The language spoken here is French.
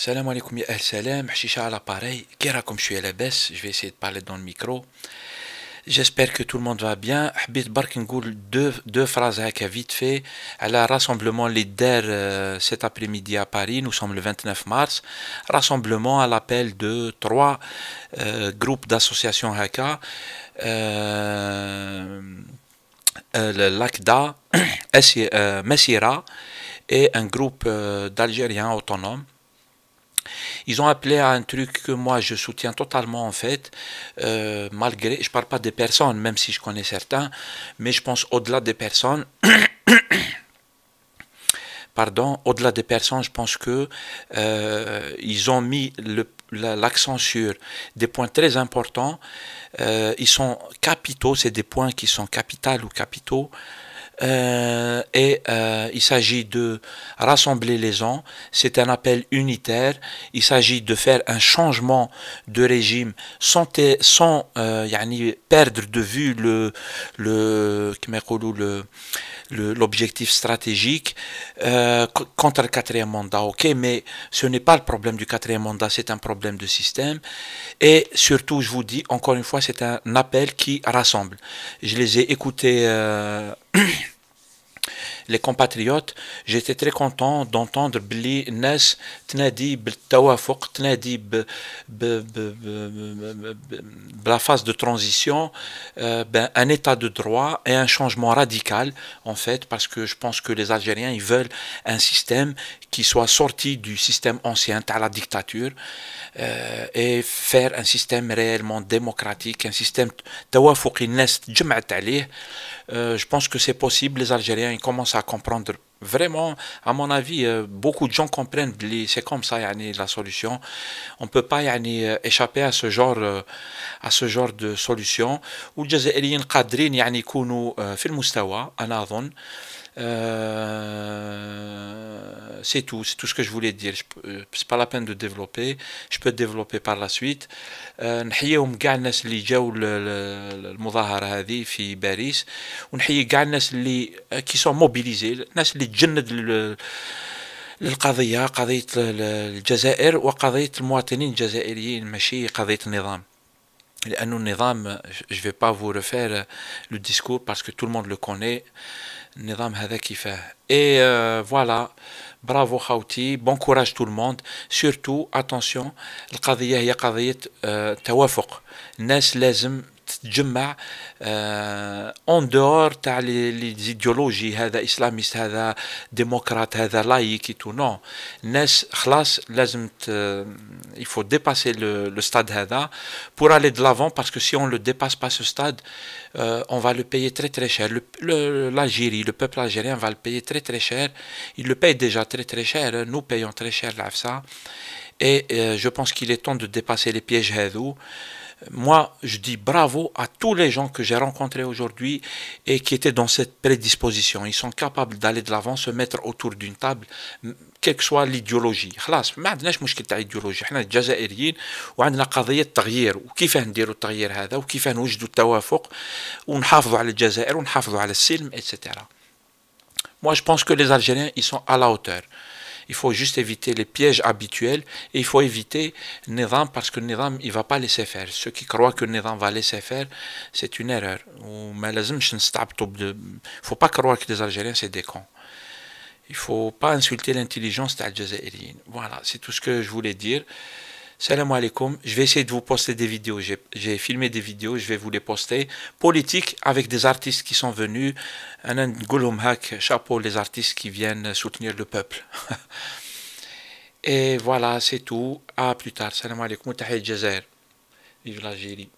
Salam alaikum ya al salam, chicha à l'appareil, comme je suis à la baisse, je vais essayer de parler dans le micro. J'espère que tout le monde va bien. Habit Barkingoul, deux, deux phrases à vite fait. À rassemblement leader euh, cet après-midi à Paris, nous sommes le 29 mars. Rassemblement à l'appel de trois euh, groupes d'associations Haka. Euh, euh l'ACDA, Messira et un groupe d'Algériens autonomes. Ils ont appelé à un truc que moi je soutiens totalement en fait, euh, malgré, je parle pas des personnes, même si je connais certains, mais je pense au-delà des personnes. Pardon, au-delà des personnes, je pense que euh, ils ont mis l'accent sur des points très importants. Euh, ils sont capitaux, c'est des points qui sont capitaux ou capitaux euh, et euh, il s'agit de rassembler les gens. C'est un appel unitaire. Il s'agit de faire un changement de régime sans, sans euh, perdre de vue le l'objectif le, l'objectif stratégique contre le quatrième mandat. Ok, mais ce n'est pas le problème du quatrième mandat. C'est un problème de système. Et surtout, je vous dis encore une fois, c'est un appel qui rassemble. Je les ai écoutés les compatriotes, j'étais très content d'entendre Billy Nes تنادي بالتوافق la phase de transition euh, ben, un état de droit et un changement radical en fait parce que je pense que les Algériens ils veulent un système qui soit sorti du système ancien à la dictature euh, et faire un système réellement démocratique un système توافق الناس تجمعت euh, je pense que c'est possible. Les Algériens ils commencent à comprendre. Vraiment, à mon avis, euh, beaucoup de gens comprennent. C'est comme ça, la solution. On ne peut pas aller euh, échapper à ce genre, à ce genre de solution. Ou les Algériens c'est tout, c'est tout ce que je voulais dire. Euh, c'est pas la peine de développer, je peux développer par la suite. Euh, نحييهم كاع الناس اللي جاوا المظاهرة هذه في باريس ونحيي كاع الناس اللي qui sont mobilisés, الناس اللي تجند للقضية قضية الجزائر وقضية المواطنين الجزائريين ماشي قضية النظام لأنه النظام je vais pas vous refaire euh, le discours parce que tout le monde le connaît النظام هذا كيفاه et euh, voilà برافو خاوتي بون كوراج تو الموند سورتو اتونسيون القضيه هي قضيه توافق الناس لازم en en des idéologies les démocrates, il faut dépasser le, stade pour aller de l'avant parce que si on le dépasse pas ce stade on va le payer très très cher. L'Algérie, le, peuple algérien va le payer très très cher. Il le paye déjà très très cher. Nous payons très cher l'AFSA. Et euh, je pense qu'il est temps de dépasser les pièges Hedou moi, je dis bravo à tous les gens que j'ai rencontrés aujourd'hui et qui étaient dans cette prédisposition. Ils sont capables d'aller de l'avant, se mettre autour d'une table, quelle que soit l'idéologie. خلاص ما عندناش مشكل تاع ايديولوجي حنا جزائريين وعندنا قضيه التغيير وكيفاه نديروا التغيير هذا وكيفاه نوجدوا التوافق ونحافظوا على الجزائر ونحافظوا على السلم etc. Moi je pense que les Algériens ils sont à la hauteur. Il faut juste éviter les pièges habituels et il faut éviter Néram parce que Néram il ne va pas laisser faire. Ceux qui croient que Néram va laisser faire, c'est une erreur. Il ne faut pas croire que les Algériens, c'est des cons. Il ne faut pas insulter l'intelligence Algériens. Voilà, c'est tout ce que je voulais dire. Salam alaikum, je vais essayer de vous poster des vidéos. J'ai filmé des vidéos, je vais vous les poster. Politique avec des artistes qui sont venus. Un chapeau les artistes qui viennent soutenir le peuple. Et voilà, c'est tout. À plus tard. Salam alaikum. Vive l'Algérie.